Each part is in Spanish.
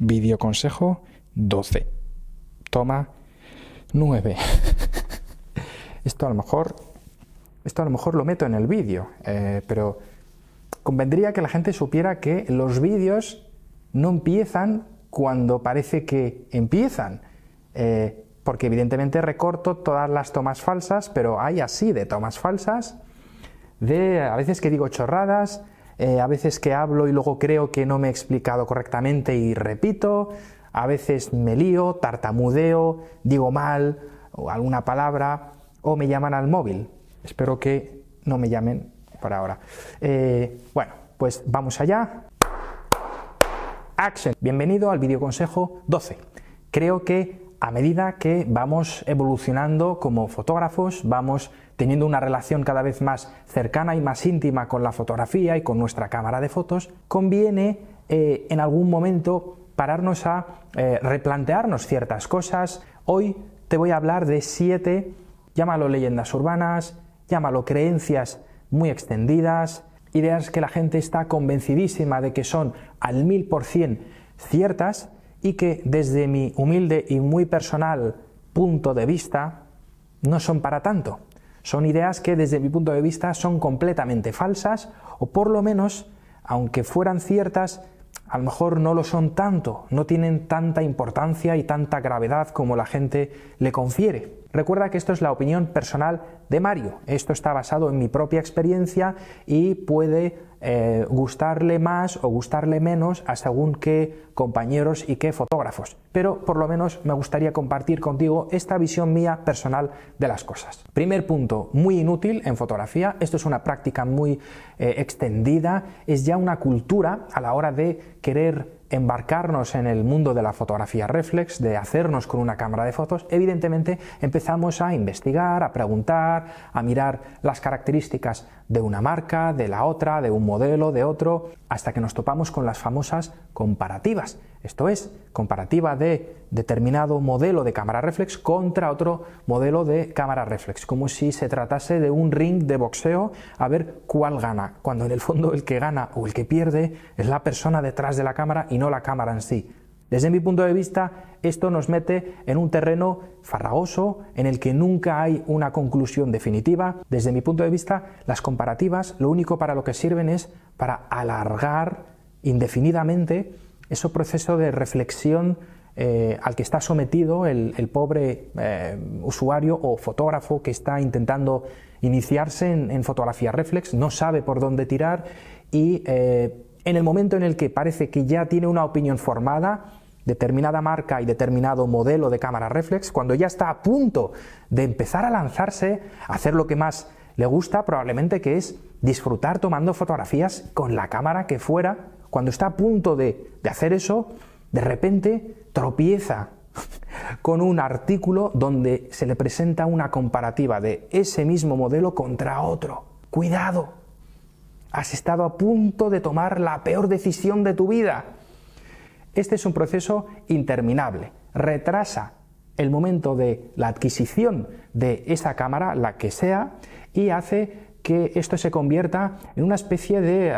Video consejo 12. Toma 9. esto a lo mejor esto a lo mejor lo meto en el vídeo, eh, pero convendría que la gente supiera que los vídeos no empiezan cuando parece que empiezan, eh, porque evidentemente recorto todas las tomas falsas, pero hay así de tomas falsas, de a veces que digo chorradas, eh, a veces que hablo y luego creo que no me he explicado correctamente y repito, a veces me lío, tartamudeo, digo mal alguna palabra o me llaman al móvil. Espero que no me llamen por ahora. Eh, bueno, pues vamos allá. Action. Bienvenido al video consejo 12. Creo que a medida que vamos evolucionando como fotógrafos, vamos teniendo una relación cada vez más cercana y más íntima con la fotografía y con nuestra cámara de fotos, conviene eh, en algún momento pararnos a eh, replantearnos ciertas cosas. Hoy te voy a hablar de siete, llámalo leyendas urbanas, llámalo creencias muy extendidas, ideas que la gente está convencidísima de que son al mil por cien ciertas y que desde mi humilde y muy personal punto de vista no son para tanto. Son ideas que desde mi punto de vista son completamente falsas o por lo menos, aunque fueran ciertas, a lo mejor no lo son tanto, no tienen tanta importancia y tanta gravedad como la gente le confiere. Recuerda que esto es la opinión personal de Mario, esto está basado en mi propia experiencia y puede eh, gustarle más o gustarle menos a según qué compañeros y qué fotógrafos, pero por lo menos me gustaría compartir contigo esta visión mía personal de las cosas. Primer punto, muy inútil en fotografía, esto es una práctica muy eh, extendida, es ya una cultura a la hora de querer embarcarnos en el mundo de la fotografía reflex, de hacernos con una cámara de fotos, evidentemente empezamos a investigar, a preguntar, a mirar las características de una marca, de la otra, de un modelo, de otro, hasta que nos topamos con las famosas comparativas. Esto es, comparativa de determinado modelo de cámara reflex contra otro modelo de cámara reflex, como si se tratase de un ring de boxeo a ver cuál gana, cuando en el fondo el que gana o el que pierde es la persona detrás de la cámara y no la cámara en sí. Desde mi punto de vista, esto nos mete en un terreno farragoso en el que nunca hay una conclusión definitiva. Desde mi punto de vista, las comparativas lo único para lo que sirven es para alargar indefinidamente ese proceso de reflexión eh, al que está sometido el, pobre eh, usuario o fotógrafo que está intentando iniciarse en, fotografía reflex, no sabe por dónde tirar y eh, en el momento en el que parece que ya tiene una opinión formada, determinada marca y determinado modelo de cámara reflex, cuando ya está a punto de empezar a lanzarse, a hacer lo que más le gusta, probablemente que es disfrutar tomando fotografías con la cámara que fuera, cuando está a punto de, de hacer eso, de repente tropieza con un artículo donde se le presenta una comparativa de ese mismo modelo contra otro. Cuidado, has estado a punto de tomar la peor decisión de tu vida. Este es un proceso interminable, retrasa el momento de la adquisición de esa cámara, la que sea, y hace que esto se convierta en una especie de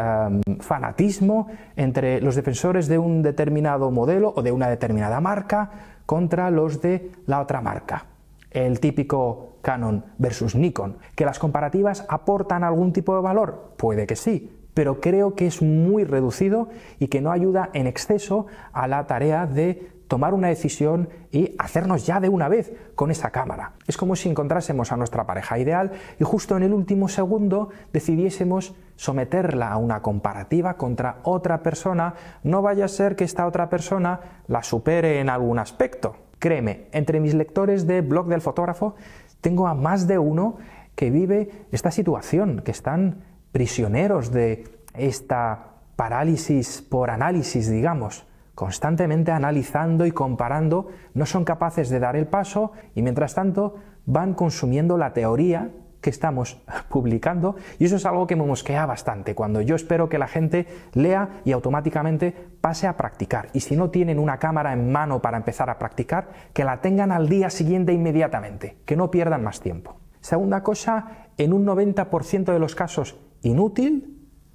fanatismo entre los defensores de un determinado modelo o de una determinada marca contra los de la otra marca. El típico Canon versus Nikon. ¿Que las comparativas aportan algún tipo de valor? Puede que sí, pero creo que es muy reducido y que no ayuda en exceso a la tarea de tomar una decisión y hacernos ya de una vez con esa cámara. Es como si encontrásemos a nuestra pareja ideal y justo en el último segundo decidiésemos someterla a una comparativa contra otra persona, no vaya a ser que esta otra persona la supere en algún aspecto. Créeme, entre mis lectores de blog del fotógrafo tengo a más de uno que vive esta situación, que están prisioneros de esta parálisis por análisis, digamos, constantemente analizando y comparando, no son capaces de dar el paso y mientras tanto van consumiendo la teoría que estamos publicando y eso es algo que me mosquea bastante cuando yo espero que la gente lea y automáticamente pase a practicar y si no tienen una cámara en mano para empezar a practicar que la tengan al día siguiente inmediatamente que no pierdan más tiempo segunda cosa en un 90% de los casos inútil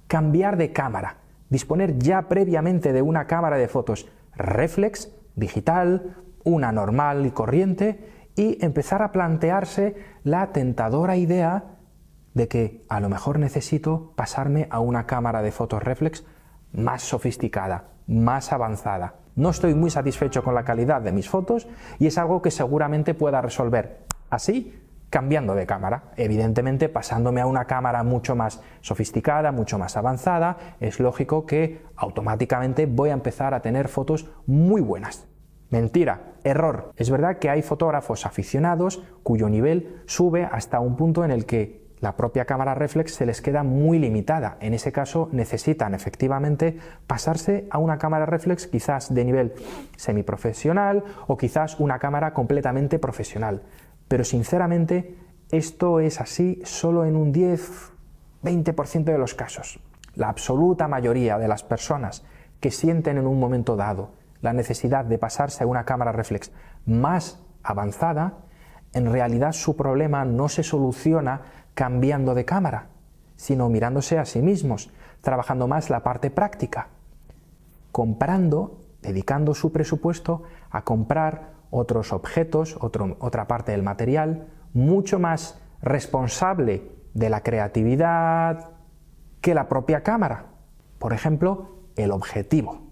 cambiar de cámara, disponer ya previamente de una cámara de fotos reflex, digital, una normal y corriente, y empezar a plantearse la tentadora idea de que a lo mejor necesito pasarme a una cámara de fotos reflex más sofisticada, más avanzada. No estoy muy satisfecho con la calidad de mis fotos y es algo que seguramente pueda resolver así cambiando de cámara, evidentemente pasándome a una cámara mucho más sofisticada, mucho más avanzada, es lógico que automáticamente voy a empezar a tener fotos muy buenas. Mentira, error. Es verdad que hay fotógrafos aficionados cuyo nivel sube hasta un punto en el que la propia cámara reflex se les queda muy limitada. En ese caso necesitan efectivamente pasarse a una cámara reflex quizás de nivel semiprofesional o quizás una cámara completamente profesional. Pero sinceramente, esto es así solo en un 10-20% de los casos. La absoluta mayoría de las personas que sienten en un momento dado la necesidad de pasarse a una cámara reflex más avanzada, en realidad su problema no se soluciona cambiando de cámara, sino mirándose a sí mismos, trabajando más la parte práctica, comprando, dedicando su presupuesto a comprar otros objetos, otra parte del material, mucho más responsable de la creatividad que la propia cámara. Por ejemplo, el objetivo.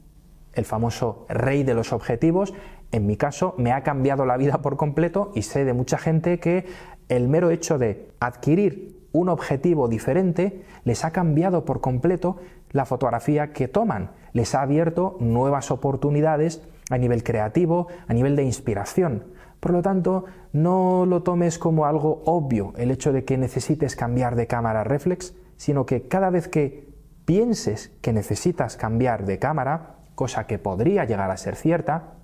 El famoso rey de los objetivos, en mi caso, me ha cambiado la vida por completo y sé de mucha gente que el mero hecho de adquirir un objetivo diferente les ha cambiado por completo la fotografía que toman, les ha abierto nuevas oportunidades a nivel creativo, a nivel de inspiración. Por lo tanto, no lo tomes como algo obvio el hecho de que necesites cambiar de cámara reflex, sino que cada vez que pienses que necesitas cambiar de cámara, cosa que podría llegar a ser cierta,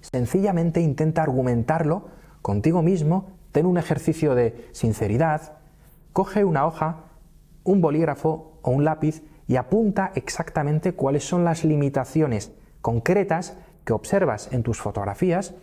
sencillamente intenta argumentarlo contigo mismo, ten un ejercicio de sinceridad, coge una hoja, un bolígrafo o un lápiz y apunta exactamente cuáles son las limitaciones concretas que observas en tus fotografías,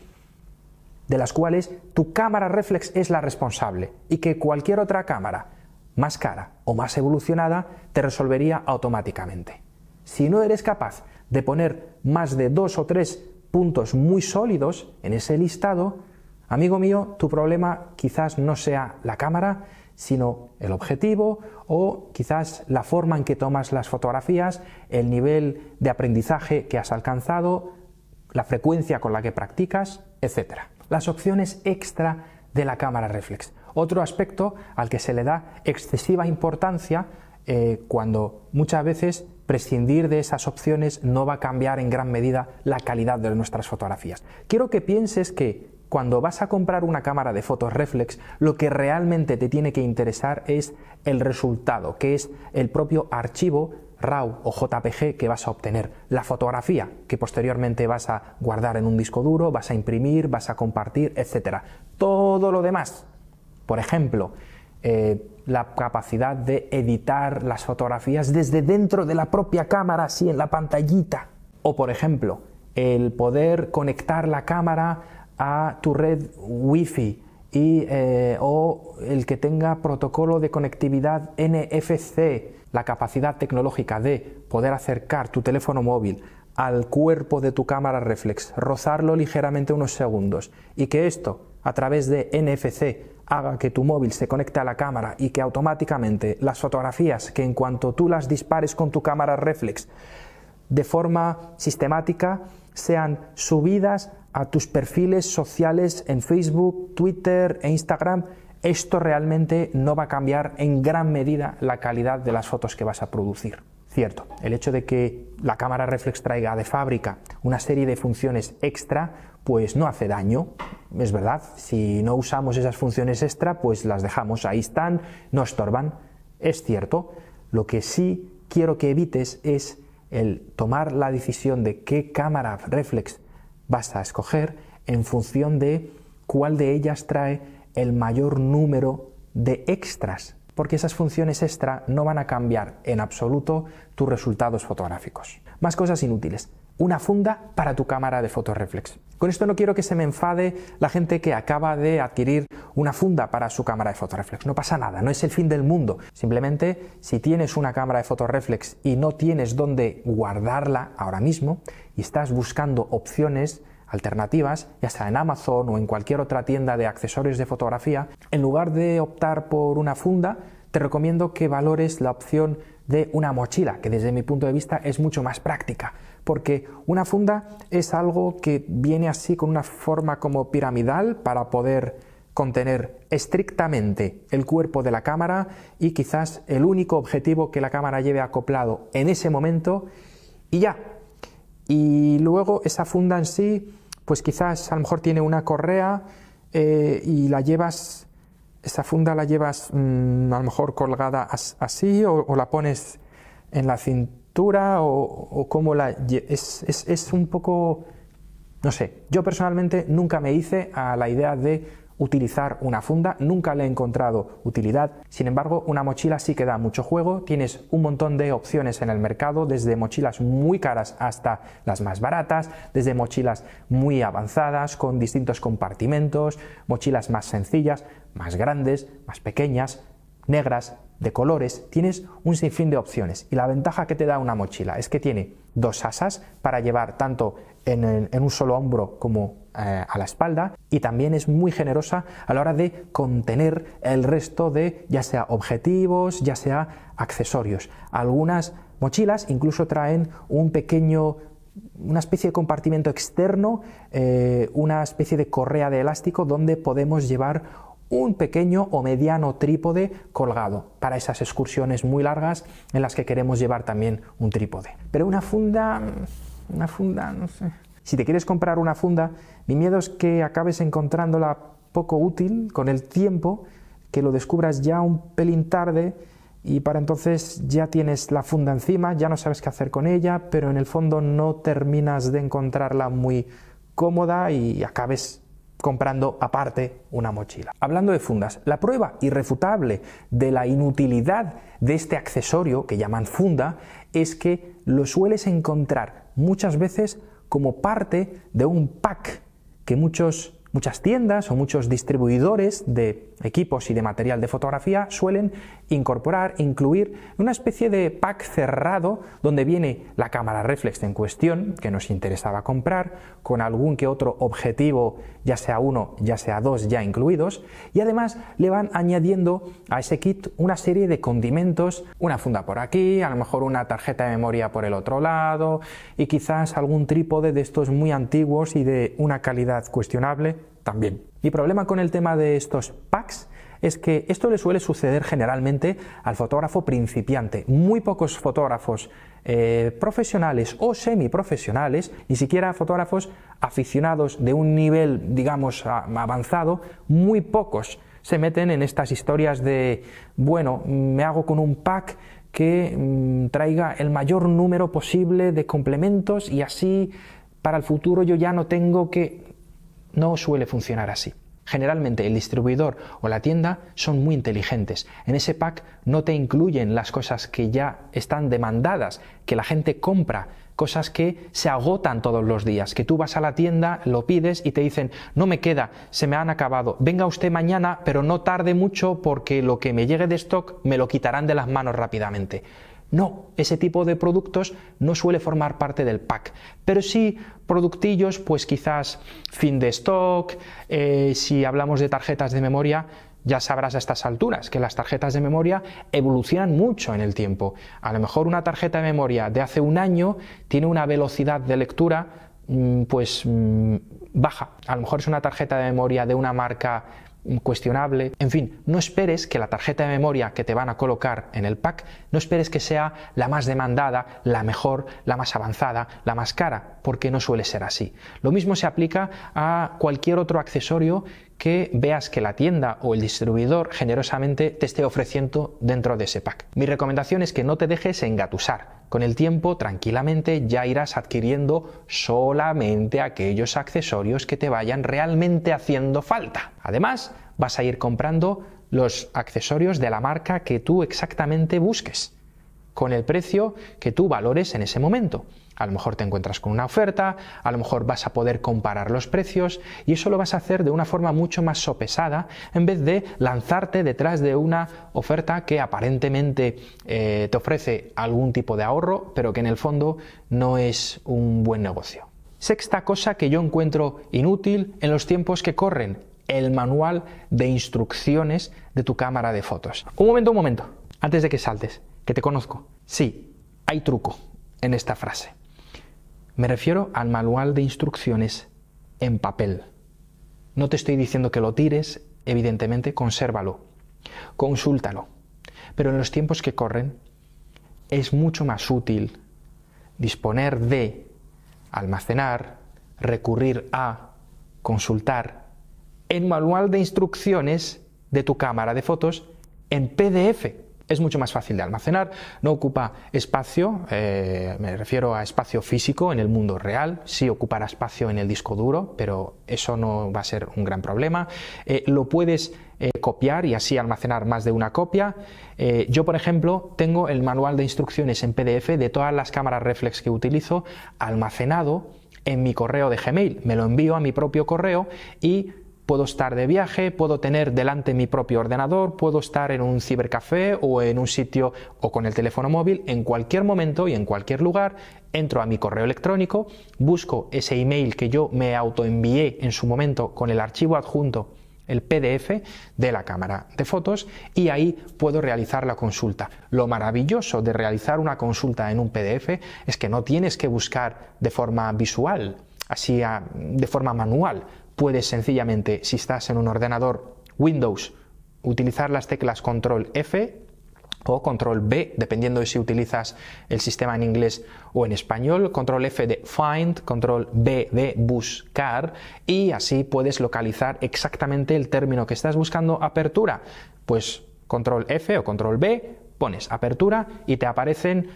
de las cuales tu cámara reflex es la responsable y que cualquier otra cámara, más cara o más evolucionada, te resolvería automáticamente. Si no eres capaz de poner más de dos o tres puntos muy sólidos en ese listado, amigo mío, tu problema quizás no sea la cámara, sino el objetivo o quizás la forma en que tomas las fotografías, el nivel de aprendizaje que has alcanzado, la frecuencia con la que practicas, etc. Las opciones extra de la cámara reflex. Otro aspecto al que se le da excesiva importancia eh, cuando muchas veces prescindir de esas opciones no va a cambiar en gran medida la calidad de nuestras fotografías. Quiero que pienses que cuando vas a comprar una cámara de fotos reflex, lo que realmente te tiene que interesar es el resultado, que es el propio archivo RAW o JPG que vas a obtener, la fotografía que posteriormente vas a guardar en un disco duro, vas a imprimir, vas a compartir, etc. Todo lo demás, por ejemplo, eh, la capacidad de editar las fotografías desde dentro de la propia cámara, así en la pantallita. O por ejemplo, el poder conectar la cámara a tu red Wi-Fi y, eh, o el que tenga protocolo de conectividad NFC, la capacidad tecnológica de poder acercar tu teléfono móvil al cuerpo de tu cámara reflex, rozarlo ligeramente unos segundos y que esto, a través de NFC, haga que tu móvil se conecte a la cámara y que automáticamente las fotografías que en cuanto tú las dispares con tu cámara reflex de forma sistemática sean subidas a tus perfiles sociales en Facebook, Twitter e Instagram, esto realmente no va a cambiar en gran medida la calidad de las fotos que vas a producir. Cierto, el hecho de que la cámara reflex traiga de fábrica una serie de funciones extra, pues no hace daño, es verdad, si no usamos esas funciones extra, pues las dejamos, ahí están, no estorban, es cierto. Lo que sí quiero que evites es el tomar la decisión de qué cámara reflex vas a escoger en función de cuál de ellas trae el mayor número de extras porque esas funciones extra no van a cambiar en absoluto tus resultados fotográficos. Más cosas inútiles. Una funda para tu cámara de fotoreflex. Con esto no quiero que se me enfade la gente que acaba de adquirir una funda para su cámara de fotoreflex. No pasa nada, no es el fin del mundo. Simplemente si tienes una cámara de fotoreflex y no tienes dónde guardarla ahora mismo y estás buscando opciones alternativas, ya sea en Amazon o en cualquier otra tienda de accesorios de fotografía, en lugar de optar por una funda, te recomiendo que valores la opción de una mochila, que desde mi punto de vista es mucho más práctica, porque una funda es algo que viene así con una forma como piramidal para poder contener estrictamente el cuerpo de la cámara y quizás el único objetivo que la cámara lleve acoplado en ese momento y ya, y luego esa funda en sí, pues quizás a lo mejor tiene una correa eh, y la llevas, esa funda la llevas mm, a lo mejor colgada así o, la pones en la cintura o, o cómo la... Es, es, es un poco... No sé, yo personalmente nunca me hice a la idea de utilizar una funda, nunca le he encontrado utilidad. Sin embargo, una mochila sí que da mucho juego, tienes un montón de opciones en el mercado, desde mochilas muy caras hasta las más baratas, desde mochilas muy avanzadas con distintos compartimentos, mochilas más sencillas, más grandes, más pequeñas, negras, de colores, tienes un sinfín de opciones. Y la ventaja que te da una mochila es que tiene dos asas para llevar tanto en, un solo hombro como eh, a la espalda y también es muy generosa a la hora de contener el resto de ya sea objetivos, ya sea accesorios. Algunas mochilas incluso traen un pequeño una especie de compartimento externo, eh, una especie de correa de elástico donde podemos llevar un pequeño o mediano trípode colgado para esas excursiones muy largas en las que queremos llevar también un trípode. Pero una funda, una funda, no sé. Si te quieres comprar una funda, mi miedo es que acabes encontrándola poco útil con el tiempo, que lo descubras ya un pelín tarde y para entonces ya tienes la funda encima, ya no sabes qué hacer con ella, pero en el fondo no terminas de encontrarla muy cómoda y acabes comprando aparte una mochila. Hablando de fundas, la prueba irrefutable de la inutilidad de este accesorio que llaman funda es que lo sueles encontrar muchas veces como parte de un pack que muchos Muchas tiendas o muchos distribuidores de equipos y de material de fotografía suelen incorporar, incluir una especie de pack cerrado donde viene la cámara reflex en cuestión que nos interesaba comprar, con algún que otro objetivo, ya sea uno, ya sea dos, ya incluidos, y además le van añadiendo a ese kit una serie de condimentos, una funda por aquí, a lo mejor una tarjeta de memoria por el otro lado, y quizás algún trípode de estos muy antiguos y de una calidad cuestionable también. Mi problema con el tema de estos packs es que esto le suele suceder generalmente al fotógrafo principiante. Muy pocos fotógrafos eh, profesionales o semiprofesionales, ni siquiera fotógrafos aficionados de un nivel, digamos, avanzado, muy pocos se meten en estas historias de, bueno, me hago con un pack que mm, traiga el mayor número posible de complementos y así para el futuro yo ya no tengo que no suele funcionar así. Generalmente el distribuidor o la tienda son muy inteligentes. En ese pack no te incluyen las cosas que ya están demandadas, que la gente compra, cosas que se agotan todos los días, que tú vas a la tienda, lo pides y te dicen, no me queda, se me han acabado, venga usted mañana, pero no tarde mucho porque lo que me llegue de stock me lo quitarán de las manos rápidamente. No, ese tipo de productos no suele formar parte del pack, pero sí productillos, pues quizás fin de stock, eh, si hablamos de tarjetas de memoria, ya sabrás a estas alturas que las tarjetas de memoria evolucionan mucho en el tiempo. A lo mejor una tarjeta de memoria de hace un año tiene una velocidad de lectura mm, pues mm, baja. A lo mejor es una tarjeta de memoria de una marca cuestionable. En fin, no esperes que la tarjeta de memoria que te van a colocar en el pack, no esperes que sea la más demandada, la mejor, la más avanzada, la más cara, porque no suele ser así. Lo mismo se aplica a cualquier otro accesorio que veas que la tienda o el distribuidor generosamente te esté ofreciendo dentro de ese pack. Mi recomendación es que no te dejes engatusar con el tiempo, tranquilamente, ya irás adquiriendo solamente aquellos accesorios que te vayan realmente haciendo falta. Además, vas a ir comprando los accesorios de la marca que tú exactamente busques, con el precio que tú valores en ese momento. A lo mejor te encuentras con una oferta, a lo mejor vas a poder comparar los precios y eso lo vas a hacer de una forma mucho más sopesada en vez de lanzarte detrás de una oferta que aparentemente eh, te ofrece algún tipo de ahorro, pero que en el fondo no es un buen negocio. Sexta cosa que yo encuentro inútil en los tiempos que corren, el manual de instrucciones de tu cámara de fotos. Un momento, un momento, antes de que saltes, que te conozco. Sí, hay truco en esta frase. Me refiero al manual de instrucciones en papel. No te estoy diciendo que lo tires, evidentemente, consérvalo, consúltalo. Pero en los tiempos que corren es mucho más útil disponer de almacenar, recurrir a, consultar el manual de instrucciones de tu cámara de fotos en PDF es mucho más fácil de almacenar, no ocupa espacio, eh, me refiero a espacio físico en el mundo real, sí ocupará espacio en el disco duro, pero eso no va a ser un gran problema. Eh, lo puedes eh, copiar y así almacenar más de una copia. yo, por ejemplo, tengo el manual de instrucciones en PDF de todas las cámaras reflex que utilizo almacenado en mi correo de Gmail. Me lo envío a mi propio correo y Puedo estar de viaje, puedo tener delante mi propio ordenador, puedo estar en un cibercafé o en un sitio o con el teléfono móvil, en cualquier momento y en cualquier lugar, entro a mi correo electrónico, busco ese email que yo me autoenvié en su momento con el archivo adjunto el PDF de la cámara de fotos y ahí puedo realizar la consulta. Lo maravilloso de realizar una consulta en un PDF es que no tienes que buscar de forma visual, así de forma manual puedes sencillamente, si estás en un ordenador Windows, utilizar las teclas Control F o Control B, dependiendo de si utilizas el sistema en inglés o en español, Control F de Find, Control B de Buscar, y así puedes localizar exactamente el término que estás buscando, apertura. Pues Control F o Control B, pones apertura y te aparecen,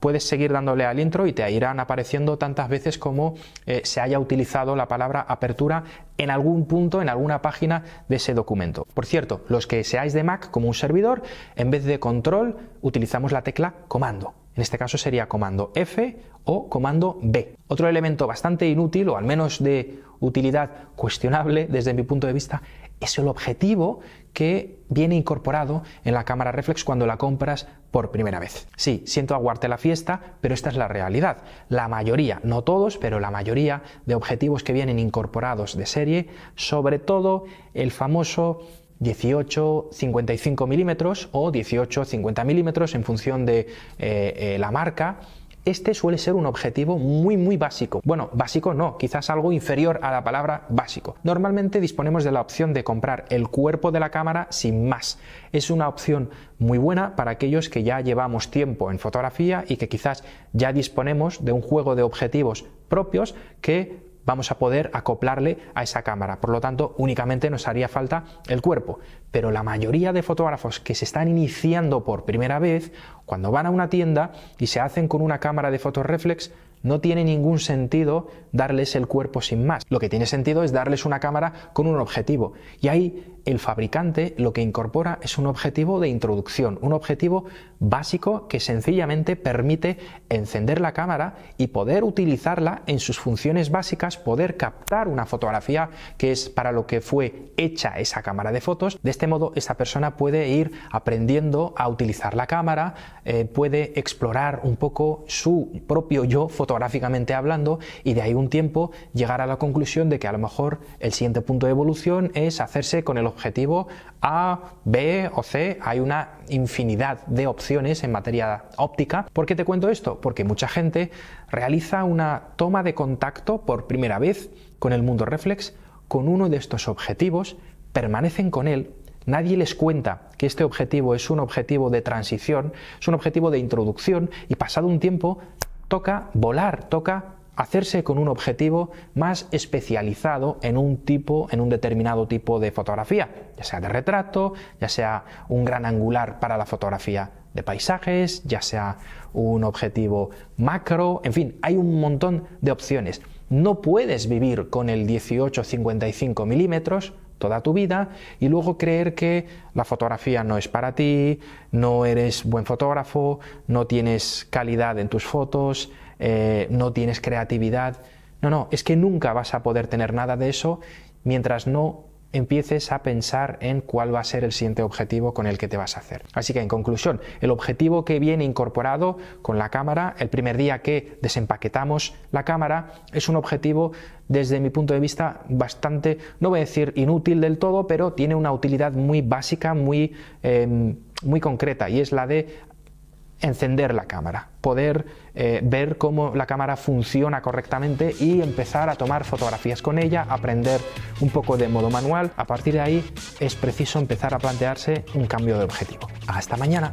puedes seguir dándole al intro y te irán apareciendo tantas veces como eh, se haya utilizado la palabra apertura en algún punto, en alguna página de ese documento. Por cierto, los que seáis de Mac como un servidor, en vez de control utilizamos la tecla comando. En este caso sería comando F o comando B. Otro elemento bastante inútil o al menos de utilidad cuestionable desde mi punto de vista es el objetivo que viene incorporado en la cámara reflex cuando la compras por primera vez. Sí, siento aguarte la fiesta, pero esta es la realidad. La mayoría, no todos, pero la mayoría de objetivos que vienen incorporados de serie, sobre todo el famoso 18 55 milímetros o 18 50 milímetros en función de eh, eh, la marca este suele ser un objetivo muy muy básico. Bueno, básico no, quizás algo inferior a la palabra básico. Normalmente disponemos de la opción de comprar el cuerpo de la cámara sin más. Es una opción muy buena para aquellos que ya llevamos tiempo en fotografía y que quizás ya disponemos de un juego de objetivos propios que vamos a poder acoplarle a esa cámara. Por lo tanto, únicamente nos haría falta el cuerpo. Pero la mayoría de fotógrafos que se están iniciando por primera vez, cuando van a una tienda y se hacen con una cámara de fotorreflex, no tiene ningún sentido darles el cuerpo sin más. Lo que tiene sentido es darles una cámara con un objetivo. Y ahí el fabricante lo que incorpora es un objetivo de introducción, un objetivo básico que sencillamente permite encender la cámara y poder utilizarla en sus funciones básicas, poder captar una fotografía que es para lo que fue hecha esa cámara de fotos. De este modo, esta persona puede ir aprendiendo a utilizar la cámara, eh, puede explorar un poco su propio yo fotográfico gráficamente hablando y de ahí un tiempo llegar a la conclusión de que a lo mejor el siguiente punto de evolución es hacerse con el objetivo A, B o C. Hay una infinidad de opciones en materia óptica. ¿Por qué te cuento esto? Porque mucha gente realiza una toma de contacto por primera vez con el mundo reflex, con uno de estos objetivos, permanecen con él Nadie les cuenta que este objetivo es un objetivo de transición, es un objetivo de introducción y pasado un tiempo toca volar, toca hacerse con un objetivo más especializado en un tipo, en un determinado tipo de fotografía, ya sea de retrato, ya sea un gran angular para la fotografía de paisajes, ya sea un objetivo macro, en fin, hay un montón de opciones. No puedes vivir con el 18-55 milímetros toda tu vida y luego creer que la fotografía no es para ti, no eres buen fotógrafo, no tienes calidad en tus fotos, eh, no tienes creatividad. No, no, es que nunca vas a poder tener nada de eso mientras no empieces a pensar en cuál va a ser el siguiente objetivo con el que te vas a hacer. Así que en conclusión, el objetivo que viene incorporado con la cámara, el primer día que desempaquetamos la cámara, es un objetivo desde mi punto de vista bastante, no voy a decir inútil del todo, pero tiene una utilidad muy básica, muy, eh, muy concreta, y es la de encender la cámara, poder eh, ver cómo la cámara funciona correctamente y empezar a tomar fotografías con ella, aprender un poco de modo manual. A partir de ahí es preciso empezar a plantearse un cambio de objetivo. Hasta mañana.